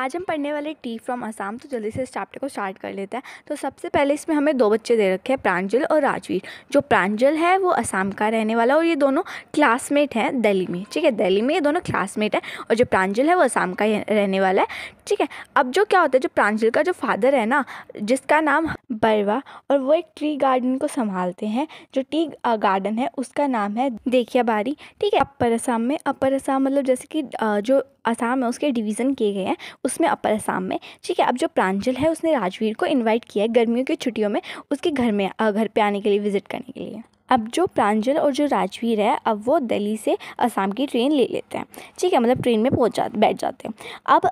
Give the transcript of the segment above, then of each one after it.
आज हम पढ़ने वाले टी फ्रॉम आसाम तो जल्दी से इस चैप्टर को स्टार्ट कर लेते हैं तो सबसे पहले इसमें हमें दो बच्चे दे रखे हैं प्रांजल और राजवीर जो प्रांजल है वो आसाम का रहने वाला और ये दोनों क्लासमेट हैं दिल्ली में ठीक है दिल्ली में ये दोनों क्लासमेट हैं और जो प्रांजल है वो आसाम का रहने वाला है ठीक है अब जो क्या होता है जो प्रांजल का जो फादर है ना जिसका नाम बरवा और वो एक ट्री गार्डन को संभालते हैं जो टी गार्डन है उसका नाम है देखिया बारी ठीक है अपर असम में अपर असम मतलब जैसे कि जो असम है उसके डिवीज़न किए गए हैं उसमें अपर आसाम में ठीक है अब जो प्रांजल है उसने राजवीर को इन्वाइट किया है गर्मियों की छुट्टियों में उसके घर में घर पर आने के लिए विज़िट करने के लिए अब जो प्रांजल और जो राजवीर है अब वो दिल्ली से असम की ट्रेन ले लेते हैं ठीक है मतलब ट्रेन में पहुँच जाते बैठ जाते हैं अब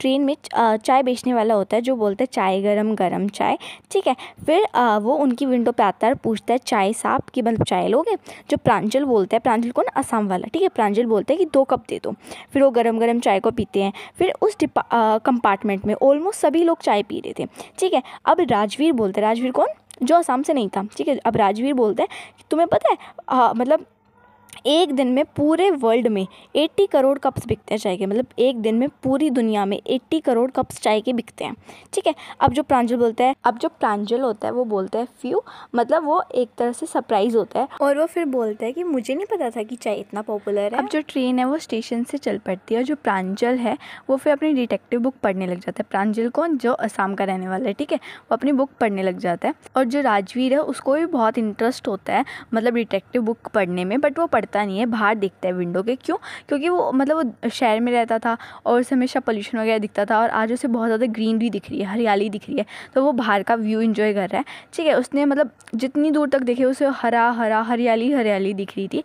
ट्रेन में चाय बेचने वाला होता है जो बोलता है चाय गरम गरम चाय ठीक है फिर वो उनकी विंडो पे आता है और पूछता है चाय साहब कि मतलब चाय लोगे जो प्रांजल बोलता है प्रांजल कौन असम वाला ठीक है प्रांजल बोलता है कि दो कप दे दो फिर वो गर्म गर्म चाय को पीते हैं फिर उस कंपार्टमेंट में ऑलमोस्ट सभी लोग चाय पी रहे थे ठीक है अब राजवीर बोलते हैं राजवीर कौन जो आसाम से नहीं था ठीक है अब राजवीर बोलते हैं तुम्हें पता है आ, मतलब एक दिन में पूरे वर्ल्ड में एट्टी करोड़ कप्स बिकते हैं चाय के मतलब एक दिन में पूरी दुनिया में एट्टी करोड़ कप्स चाय के बिकते हैं ठीक है अब जो प्रांजल बोलता है अब जो प्रांजल होता है वो बोलता है फ्यू मतलब वो एक तरह से सरप्राइज होता है और वो फिर बोलता है कि मुझे नहीं पता था कि चाय इतना पॉपुलर है अब जो ट्रेन है वो स्टेशन से चल पड़ती है और जो प्रांजल है वो फिर अपनी डिटेक्टिव बुक पढ़ने लग जाता है प्रांजल कौन जो असाम का रहने वाला है ठीक है वो अपनी बुक पढ़ने लग जाता है और जो राजवीर है उसको भी बहुत इंटरेस्ट होता है मतलब डिटेक्टिव बुक पढ़ने में बट वो पढ़ पड़ता नहीं है बाहर दिखता है विंडो के क्यों क्योंकि वो मतलब वो शहर में रहता था और उसे हमेशा पोल्यूशन वगैरह दिखता था और आज उसे बहुत ज़्यादा ग्रीनरी दिख रही है हरियाली दिख रही है तो वो बाहर का व्यू इन्जॉय कर रहा है ठीक है उसने मतलब जितनी दूर तक देखे उसे हरा हरा हरियाली हरियाली दिख रही थी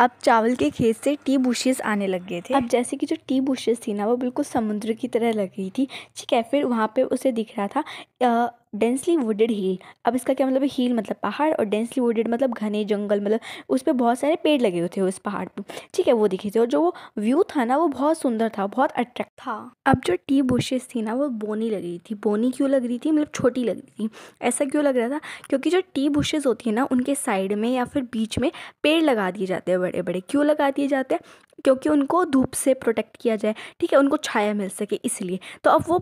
अब चावल के खेत से टी बुशेस आने लग गए थे अब जैसे कि जो टी बुशेस थी ना वो बिल्कुल समुद्र की तरह लग रही थी ठीक है फिर वहाँ पे उसे दिख रहा था डेंसली वुडेड हील अब इसका क्या मतलब है हील मतलब पहाड़ और डेंसली वुडेड मतलब घने जंगल मतलब उस पर बहुत सारे पेड़ लगे हुए थे उस पहाड़ पर ठीक है वो दिखे थे और जो वो व्यू था ना वो बहुत सुंदर था बहुत अट्रैक्ट था हाँ। अब जो टी बुशेस थी ना वो बोनी लग रही थी बोनी क्यों लग रही थी मतलब छोटी लग रही थी ऐसा क्यों लग रहा था क्योंकि जो टी बुशेज होती है ना उनके साइड में या फिर बीच में पेड़ लगा दिए जाते हैं बड़े बड़े क्यों लगा दिए जाते हैं क्योंकि उनको धूप से प्रोटेक्ट किया जाए ठीक है उनको छाया मिल सके इसलिए तो अब वो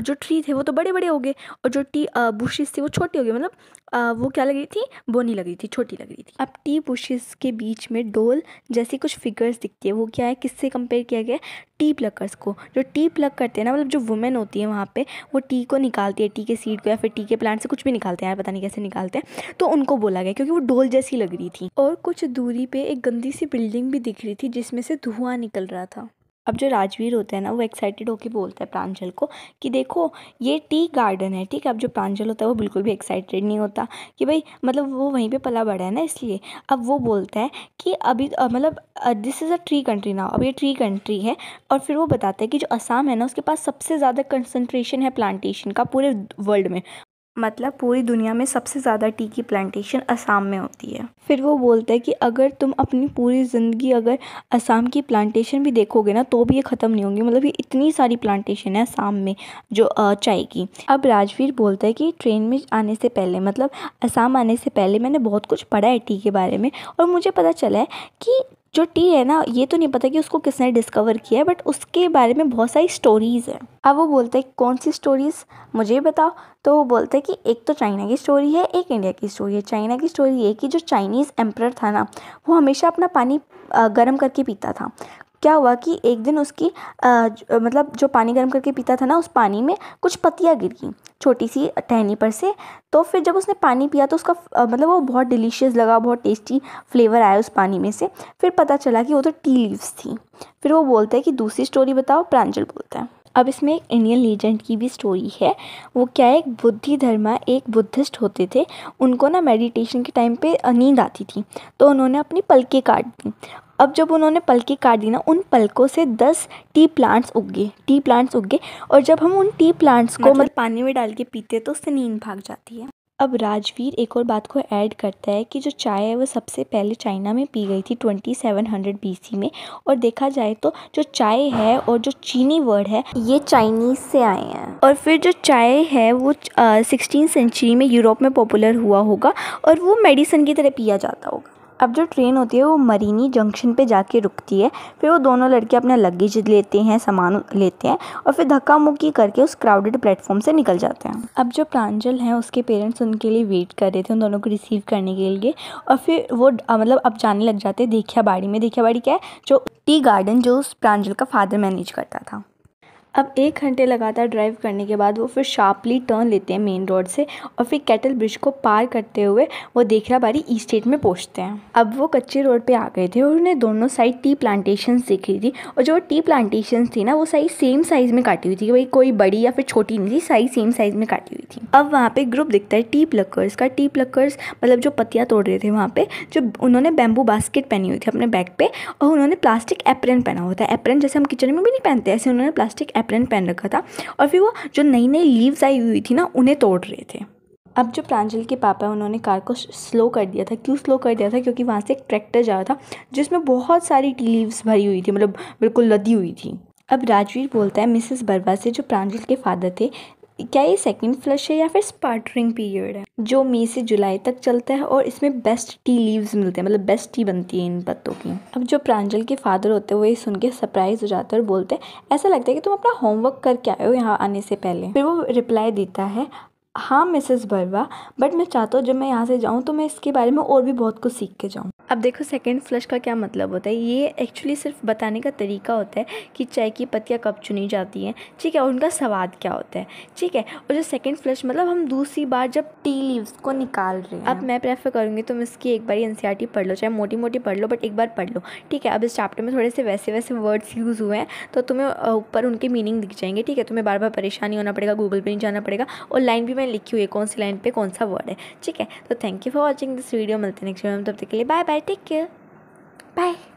जो ट्री थे वो तो बड़े बड़े हो गए और जो टी बुशेस थी वो छोटी हो गई मतलब वो क्या लग रही थी बोनी लग रही थी छोटी लग रही थी अब टी बुशेस के बीच में डोल जैसी कुछ फिगर्स दिखती है वो क्या है किससे कंपेयर किया गया टी प्लकर्स को जो टी प्लक करते हैं ना मतलब जो वुमेन होती है वहाँ पे वो टी को निकालती है टी के सीड को या फिर टी के प्लांट से कुछ भी निकालते हैं यार पता नहीं कैसे निकालते हैं तो उनको बोला गया क्योंकि वो डोल जैसी लग रही थी और कुछ दूरी पे एक गंदी सी बिल्डिंग भी दिख रही थी जिसमें से से धुआं निकल रहा था अब जो राजवीर होता है ना वो एक्साइटेड होके बोलता है प्रांजल को कि देखो ये टी गार्डन है ठीक है अब जो प्रांजल होता है वो बिल्कुल भी एक्साइटेड नहीं होता कि भाई मतलब वो वहीं पे पला बढ़ा है ना इसलिए अब वो बोलता है कि अभी मतलब this is a tree country ना अब ये ट्री कंट्री है और फिर वो बताते हैं कि जो असम है ना उसके पास सबसे ज़्यादा कंसनट्रेशन है प्लांटेशन का पूरे वर्ल्ड में मतलब पूरी दुनिया में सबसे ज़्यादा टी की प्लांटेशन असम में होती है फिर वो बोलता है कि अगर तुम अपनी पूरी ज़िंदगी अगर असम की प्लांटेशन भी देखोगे ना तो भी ये ख़त्म नहीं होंगी मतलब ये इतनी सारी प्लांटेशन है असम में जो चाय की अब राजवीर बोलता है कि ट्रेन में आने से पहले मतलब असम आने से पहले मैंने बहुत कुछ पढ़ा है टी के बारे में और मुझे पता चला है कि जो टी है ना ये तो नहीं पता कि उसको किसने डिस्कवर किया है बट उसके बारे में बहुत सारी स्टोरीज़ हैं अब वो बोलते हैं कौन सी स्टोरीज़ मुझे बताओ तो वो बोलते हैं कि एक तो चाइना की स्टोरी है एक इंडिया की स्टोरी है चाइना की स्टोरी ये कि जो चाइनीज़ एम्प्रर था ना वो हमेशा अपना पानी गर्म करके पीता था क्या हुआ कि एक दिन उसकी आ, ज, मतलब जो पानी गर्म करके पीता था ना उस पानी में कुछ पत्तियाँ गिर गई छोटी सी टहनी पर से तो फिर जब उसने पानी पिया तो उसका आ, मतलब वो बहुत डिलीशियस लगा बहुत टेस्टी फ्लेवर आया उस पानी में से फिर पता चला कि वो तो टी लीव्स थी फिर वो बोलता है कि दूसरी स्टोरी बताओ प्रांजल बोलता है अब इसमें एक इंडियन लीजेंड की भी स्टोरी है वो क्या है एक बुद्धि धर्मा एक बुद्धिस्ट होते थे उनको ना मेडिटेशन के टाइम पे नींद आती थी तो उन्होंने अपनी पलकें काट दी अब जब उन्होंने पलके काट दी ना उन पलकों से दस टी प्लांट्स उगे टी प्लांट्स उग गए और जब हम उन टी प्लांट्स को मतलब, पानी में डाल के पीते तो उससे नींद भाग जाती है अब राजवीर एक और बात को ऐड करता है कि जो चाय है वो सबसे पहले चाइना में पी गई थी 2700 सेवन में और देखा जाए तो जो चाय है और जो चीनी वर्ड है ये चाइनीज से आए हैं और फिर जो चाय है वो सिक्सटीन सेंचुरी में यूरोप में पॉपुलर हुआ होगा और वो मेडिसिन की तरह पिया जाता होगा अब जो ट्रेन होती है वो मरीनी जंक्शन पे जाके रुकती है फिर वो दोनों लड़के अपना लगेज लेते हैं सामान लेते हैं और फिर धक्का मुक्की करके उस क्राउडेड प्लेटफॉर्म से निकल जाते हैं अब जो प्रांजल हैं उसके पेरेंट्स उनके लिए वेट कर रहे थे उन दोनों को रिसीव करने के लिए और फिर वो मतलब अब जाने लग जाते हैं देखिया बाड़ी में देखिया बाड़ी क्या है जो टी गार्डन जो उस प्रांजल का फादर मैनेज करता था अब एक घंटे लगातार ड्राइव करने के बाद वो फिर शार्पली टर्न लेते हैं मेन रोड से और फिर कैटल ब्रिज को पार करते हुए वो देखरा बारी ई स्टेट में पहुंचते हैं अब वो कच्चे रोड पे आ गए थे और उन्हें दोनों साइड टी प्लांटेशन दिख रही थी और जो टी प्लांटेशन थी ना वो साइज सेम साइज़ में काटी हुई थी भाई कोई बड़ी या फिर छोटी नहीं थी साइज सेम साइज़ में काटी हुई थी अब वहाँ पर ग्रुप दिखता है टी प्लकर्स का टी प्लकर्स मतलब जो पत्तियाँ तोड़ रहे थे वहाँ पर जो उन्होंने बैम्बू बास्केट पहनी हुई थी अपने बैग पर और उन्होंने प्लास्टिक एप्रन पहना हुआ था एप्रन जैसे हम किचन में भी नहीं पहनते ऐसे उन्होंने प्लास्टिक एप्रन पहन रखा था और फिर वो जो नई नई लीव्स आई हुई थी ना उन्हें तोड़ रहे थे अब जो प्रांजल के पापा हैं उन्होंने कार को स्लो कर दिया था क्यों स्लो कर दिया था क्योंकि वहाँ से एक ट्रैक्टर जा रहा था जिसमें बहुत सारी टी लीव्स भरी हुई थी मतलब बिल्कुल लदी हुई थी अब राजवीर बोलता है मिसेस बरवा से जो प्रांजल के फादर थे क्या ये सेकंड फ्लश है या फिर स्पार्टरिंग पीरियड है जो मई से जुलाई तक चलता है और इसमें बेस्ट टी लीव्स मिलते हैं मतलब बेस्ट टी बनती है इन पत्तों की अब जो प्रांजल के फादर होते हैं वो ये सुन के सरप्राइज हो जाते हैं और बोलते हैं ऐसा लगता है कि तुम अपना होमवर्क करके आए हो यहाँ आने से पहले फिर वो रिप्लाई देता है हाँ मिसेस बर्वा बट मैं चाहता हूँ जब मैं यहाँ से जाऊँ तो मैं इसके बारे में और भी बहुत कुछ सीख के जाऊँ अब देखो सेकेंड फ्लश का क्या मतलब होता है ये एक्चुअली सिर्फ बताने का तरीका होता है कि चाय की पत्तियाँ कब चुनी जाती हैं ठीक है और उनका स्वाद क्या होता है ठीक है और जो सेकेंड फ्लश मतलब हम दूसरी बार जब टी लीव्स को निकाल रहे हैं अब मैं प्रेफर करूँगी तुम इसकी एक बार एन पढ़ लो चाहे मोटी मोटी पढ़ लो बट एक बार पढ़ लो ठीक है अब इस चैप्टर में थोड़े से वैसे वैसे वर्ड्स यूज़ हुए हैं तो तुम्हें ऊपर उनके मीनिंग दिख जाएंगे ठीक है तुम्हें बार बार परेशानी होना पड़ेगा गूगल पर नहीं जाना पड़ेगा और लाइन भी मैंने लिखी हुई है कौन सी लाइन पर कौन सा वर्ड है ठीक है तो thank you for watching this video मिलते हैं नेक्स्ट वीडियो में तब तक के लिए bye bye Take care. Bye.